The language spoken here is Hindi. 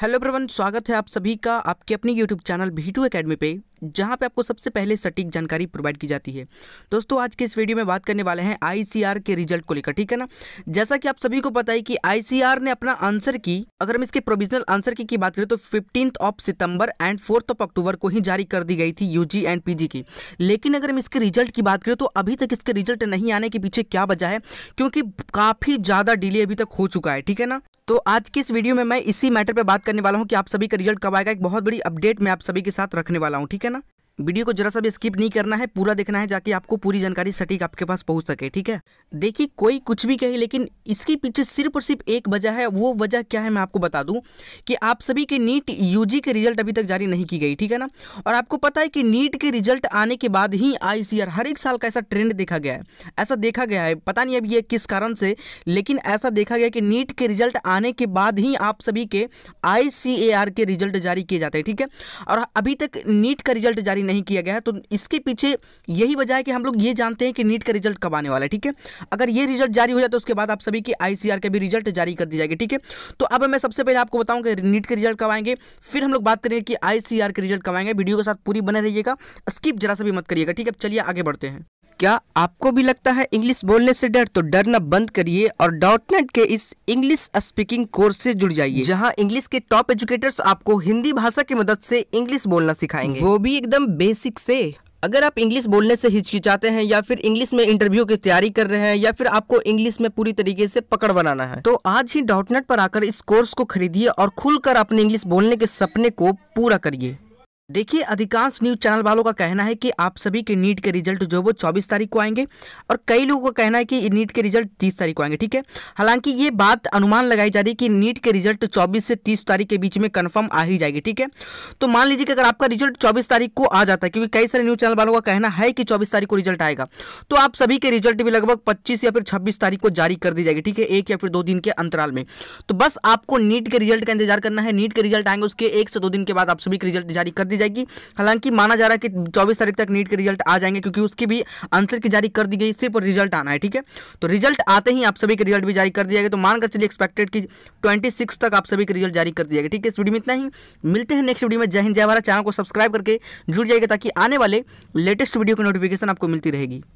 हेलो ब्रवन स्वागत है आप सभी का आपके अपने यूट्यूब चैनल भी टू अकेडमी पे जहाँ पे आपको सबसे पहले सटीक जानकारी प्रोवाइड की जाती है दोस्तों आज के इस वीडियो में बात करने वाले हैं आईसीआर के रिजल्ट को लेकर ठीक है ना जैसा कि आप सभी को पता है कि आईसीआर ने अपना आंसर की अगर हम इसके प्रोविजनल आंसर की, की बात करें तो fifteenth of September and fourth of October को ही जारी कर दी गई थी यू एंड पी की लेकिन अगर हम इसके रिजल्ट की बात करें तो अभी तक इसके रिजल्ट नहीं आने के पीछे क्या वजह है क्योंकि काफ़ी ज़्यादा डिले अभी तक हो चुका है ठीक है ना तो आज की इस वीडियो में मैं इसी मैटर पे बात करने वाला हूँ कि आप सभी का रिजल्ट कब आएगा एक बहुत बड़ी अपडेट मैं आप सभी के साथ रखने वाला हूँ ठीक है ना वीडियो को जरा सा भी स्किप नहीं करना है पूरा देखना है जाकि आपको पूरी जानकारी सटीक आपके पास पहुंच सके ठीक है देखिए कोई कुछ भी कहे लेकिन इसके पीछे सिर्फ और सिर्फ एक वजह है वो वजह क्या है मैं आपको बता दूं कि आप सभी के नीट यूजी के रिजल्ट अभी तक जारी नहीं की गई ठीक है ना और आपको पता है कि नीट के रिजल्ट आने के बाद ही आई हर एक साल का ऐसा ट्रेंड देखा गया है ऐसा देखा गया है पता नहीं अब ये किस कारण से लेकिन ऐसा देखा गया कि नीट के रिजल्ट आने के बाद ही आप सभी के आई के रिजल्ट जारी किए जाते हैं ठीक है और अभी तक नीट का रिजल्ट जारी नहीं किया गया है तो इसके पीछे यही वजह है कि हम लोग ये जानते हैं कि नीट का रिजल्ट कब आने वाला है ठीक है अगर ये रिजल्ट जारी हो जाए तो उसके बाद आप सभी की आईसीआर का भी रिजल्ट जारी कर दी जाएगी ठीक है तो अब मैं सबसे पहले आपको बताऊँ कि नीट के रिजल्ट कब आएंगे फिर हम लोग बात करेंगे कि आई के रिजल्ट कब आएंगे वीडियो के साथ पूरी बने रहिएगा स्किप जरा सा भी मत करिएगा ठीक है चलिए आगे बढ़ते हैं क्या आपको भी लगता है इंग्लिश बोलने से डर तो डरना बंद करिए और डॉटनेट के इस इंग्लिश स्पीकिंग कोर्स से जुड़ जाइए जहां इंग्लिश के टॉप एजुकेटर्स आपको हिंदी भाषा की मदद से इंग्लिश बोलना सिखाएंगे वो भी एकदम बेसिक से अगर आप इंग्लिश बोलने से हिचकिचाते हैं या फिर इंग्लिश में इंटरव्यू की तैयारी कर रहे हैं या फिर आपको इंग्लिश में पूरी तरीके से पकड़ बनाना है तो आज ही डॉटनेट पर आकर इस कोर्स को खरीदिए और खुलकर अपने इंग्लिश बोलने के सपने को पूरा करिए देखिए अधिकांश न्यूज चैनल वालों का कहना है कि आप सभी के नीट के रिजल्ट जो वो 24 तारीख को आएंगे और कई लोगों का कहना है कि नीट के रिजल्ट 30 तारीख को आएंगे ठीक है हालांकि ये बात अनुमान लगाई जा रही है कि नीट के रिजल्ट 24 से 30 तारीख के बीच में कंफर्म आ ही जाएगी ठीक है तो मान लीजिए कि अगर आपका रिजल्ट चौबीस तारीख को आ जाता है क्योंकि कई सारे न्यूज चैनल वालों का कहना है कि चौबीस तारीख को रिजल्ट आएगा तो आप सभी के रिजल्ट भी लगभग पच्चीस या फिर छब्बीस तारीख को जारी कर दी जाएगी ठीक है एक या फिर दो दिन के अंतराल में तो बस आपको नीट के रिजल्ट का इंतजार करना है नीट के रिजल्ट आएंगे उसके एक से दो दिन के बाद आप सभी के रिजल्ट जारी कर दी दी जाएगी हालांकि माना जा रहा है कि चौबीस तारीख तक नीट के रिजल्ट आ जाएंगे क्योंकि उसकी भी आंसर की जारी कर दी गई सिर्फ रिजल्ट आना है ठीक है तो रिजल्ट आते ही आप सभी के रिजल्ट भी जारी कर दिया गया तो मानकर चलिए एक्सपेक्टेड की ट्वेंटी तक आप सभी के रिजल्ट जारी कर दिया गया ठीक है इस वीडियो में इतना ही मिलते हैं नेक्स्ट वीडियो में जय हिंद जय भारत चैनल को सब्सक्राइब करके जुड़ जाएगा ताकि आने वाले लेटेस्ट वीडियो की नोटिफिकेशन आपको मिलती रहेगी